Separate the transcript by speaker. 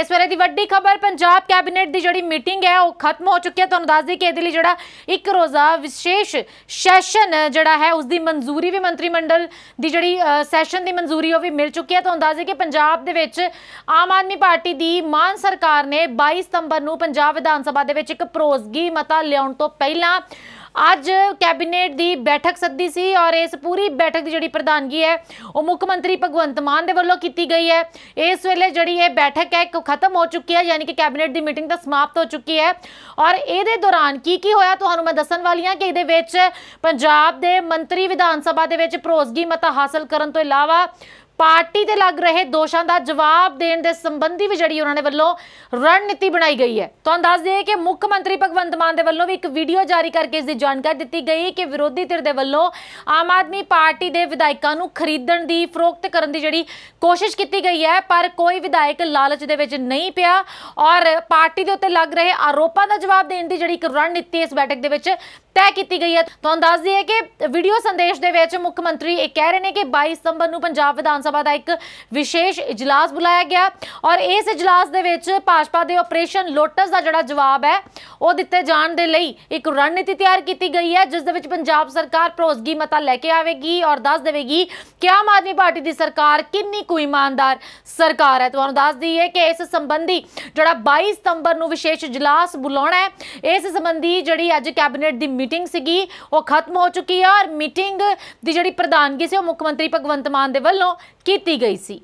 Speaker 1: ਇਸ ਵੇਲੇ ਦੀ ਵੱਡੀ ਖਬਰ ਪੰਜਾਬ ਕੈਬਨਿਟ ਦੀ ਜਿਹੜੀ ਮੀਟਿੰਗ ਹੈ ਉਹ ਖਤਮ ਹੋ ਚੁੱਕੀ ਹੈ ਤੁਹਾਨੂੰ ਦੱਸ ਦਈਏ ਕਿ ਇਹਦੇ ਲਈ ਜਿਹੜਾ ਇੱਕ ਰੋਜ਼ਾ ਵਿਸ਼ੇਸ਼ ਸੈਸ਼ਨ ਜਿਹੜਾ ਹੈ ਉਸ ਦੀ ਮਨਜ਼ੂਰੀ ਵੀ ਮੰਤਰੀ ਮੰਡਲ ਦੀ ਜਿਹੜੀ ਸੈਸ਼ਨ ਦੀ ਮਨਜ਼ੂਰੀ ਉਹ ਵੀ ਮਿਲ ਚੁੱਕੀ ਹੈ ਤੁਹਾਨੂੰ ਦੱਸ ਦਈਏ ਕਿ ਪੰਜਾਬ ਦੇ ਵਿੱਚ ਆਮ ਆਦਮੀ ਪਾਰਟੀ ਦੀ ਮਾਨ ਸਰਕਾਰ ਨੇ 22 ਸਤੰਬਰ ਨੂੰ ਪੰਜਾਬ ਵਿਧਾਨ ਸਭਾ ਦੇ ਵਿੱਚ ਇੱਕ ਪ੍ਰੋਜ਼ਗੀ ਮਤਾ ਲਿਆਉਣ ਤੋਂ ਪਹਿਲਾਂ ਅੱਜ ਕੈਬਨਿਟ ਦੀ ਬੈਠਕ ਸੱਦੀ ਸੀ ਔਰ ਇਸ ਪੂਰੀ ਬੈਠਕ ਦੀ ਜਿਹੜੀ ਪ੍ਰਧਾਨਗੀ ਹੈ ਉਹ ਮੁੱਖ ਮੰਤਰੀ ਭਗਵੰਤ ਮਾਨ ਦੇ ਵੱਲੋਂ ਕੀਤੀ ਗਈ ਹੈ ਇਸ ਵੇਲੇ ਜਿਹੜੀ ਇਹ ਬੈਠਕ ਹੈ ਖਤਮ ਹੋ ਚੁੱਕੀ ਹੈ ਯਾਨੀ ਕਿ ਕੈਬਨਿਟ ਦੀ ਮੀਟਿੰਗ ਤਾਂ ਸਮਾਪਤ ਹੋ ਚੁੱਕੀ ਹੈ ਔਰ ਇਹਦੇ ਦੌਰਾਨ ਕੀ ਕੀ ਹੋਇਆ ਤੁਹਾਨੂੰ ਮੈਂ ਦੱਸਣ ਵਾਲੀ ਹਾਂ ਕਿ ਇਹਦੇ ਵਿੱਚ ਪੰਜਾਬ ਦੇ ਮੰਤਰੀ ਵਿਧਾਨ ਸਭਾ ਦੇ ਵਿੱਚ ਪ੍ਰੋਸਗੀ ਮਤਾ ਹਾਸਲ ਕਰਨ ਤੋਂ ਇਲਾਵਾ ਪਾਰਟੀ ਤੇ ਲੱਗ ਰਹੇ ਦੋਸ਼ਾਂ ਦਾ ਜਵਾਬ ਦੇਣ ਦੇ ਸੰਬੰਧੀ ਵੀ ਜਿਹੜੀ ਉਹਨਾਂ ਨੇ ਵੱਲੋਂ ਰਣਨੀਤੀ ਬਣਾਈ ਗਈ ਹੈ ਤੁਹਾਨੂੰ ਦੱਸ ਦਈਏ ਕਿ ਮੁੱਖ ਮੰਤਰੀ ਭਗਵੰਤ ਮਾਨ ਦੇ ਵੱਲੋਂ ਵੀ ਇੱਕ ਵੀਡੀਓ ਜਾਰੀ ਕਰਕੇ ਇਸ ਦੀ ਜਾਣਕਾਰੀ ਦਿੱਤੀ ਗਈ ਕਿ ਵਿਰੋਧੀ ਧਿਰ ਦੇ ਵੱਲੋਂ ਆਮ ਆਦਮੀ ਪਾਰਟੀ ਦੇ ਵਿਧਾਇਕਾਂ ਨੂੰ ਖਰੀਦਣ ਦੀ ਫਰੋਖਤ ਕਰਨ ਦੀ ਜਿਹੜੀ ਕੋਸ਼ਿਸ਼ ਕੀਤੀ ਗਈ ਹੈ ਪਰ ਕੋਈ ਵਿਧਾਇਕ ਲਾਲਚ ਦੇ ਵਿੱਚ ਨਹੀਂ ਪਿਆ ਔਰ ਪਾਰਟੀ ਦੇ ਉੱਤੇ ਲੱਗ ਰਹੇ ਆਰੋਪਾਂ ਦਾ ਜਵਾਬ ਦੇਣ ਦੀ ਜਿਹੜੀ ਇੱਕ ਰਣਨੀਤੀ ਇਸ ਬੈਠਕ ਦੇ ਵਿੱਚ ਤੈ ਕੀਤੀ ਗਈ ਹੈ ਤੁਹਾਨੂੰ ਦੱਸ ਦਈਏ ਕਿ ਵੀਡੀਓ ਸੰਦੇਸ਼ ਦੇ ਵਿੱਚ ਮੁੱਖ ਮੰਤਰੀ ਇਹ ਕਹਿ ਰਹੇ ਨੇ ਕਿ 22 ਸਤੰਬਰ ਨੂੰ ਪੰਜਾਬ ਵਿਧਾਨ ਸਭਾ ਦਾ ਇੱਕ ਵਿਸ਼ੇਸ਼ ਇਜਲਾਸ ਬੁਲਾਇਆ ਗਿਆ ਔਰ ਇਸ ਇਜਲਾਸ ਦੇ ਵਿੱਚ ਭਾਜਪਾ ਦੇ ਆਪਰੇਸ਼ਨ ਲੋਟਸ ਦਾ ਜਿਹੜਾ ਜਵਾਬ ਹੈ ਉਹ ਦਿੱਤੇ ਜਾਣ ਦੇ ਲਈ ਇੱਕ ਰਣਨੀਤੀ ਤਿਆਰ ਕੀਤੀ ਗਈ ਹੈ ਜਿਸ ਦੇ ਵਿੱਚ ਪੰਜਾਬ ਸਰਕਾਰ ਪ੍ਰੋਸਗੀ ਮਤਾ ਲੈ ਕੇ ਆਵੇਗੀ ਔਰ ਦੱਸ ਦੇਵੇਗੀ ਕਿ ਆਮ ਆਦਮੀ ਪਾਰਟੀ ਦੀ ਸਰਕਾਰ ਕਿੰਨੀ ਕੁ ਇਮਾਨਦਾਰ ਸਰਕਾਰ ਹੈ ਤੁਹਾਨੂੰ ਦੱਸ ਦਈਏ ਕਿ ਇਸ ਸੰਬੰਧੀ ਜਿਹੜਾ 22 ਸਤੰਬਰ ਨੂੰ ਵਿਸ਼ੇਸ਼ ਇਜਲਾਸ ਬੁਲਾਉਣਾ ਹੈ ਇਸ ਸੰਬੰਧੀ ਜਿਹੜੀ ਅੱਜ ਕੈਬਨਿਟ ਦੀ ਮੀਟਿੰਗ ਸੀਗੀ ਉਹ ਖਤਮ ਹੋ ਚੁੱਕੀ ਆ ਔਰ ਮੀਟਿੰਗ ਦੀ ਜਿਹੜੀ ਪ੍ਰਧਾਨਗੀ ਸੀ ਉਹ ਮੁੱਖ ਮੰਤਰੀ ਭਗਵੰਤ ਮਾਨ ਦੇ ਵੱਲੋਂ ਕੀਤੀ ਗਈ ਸੀ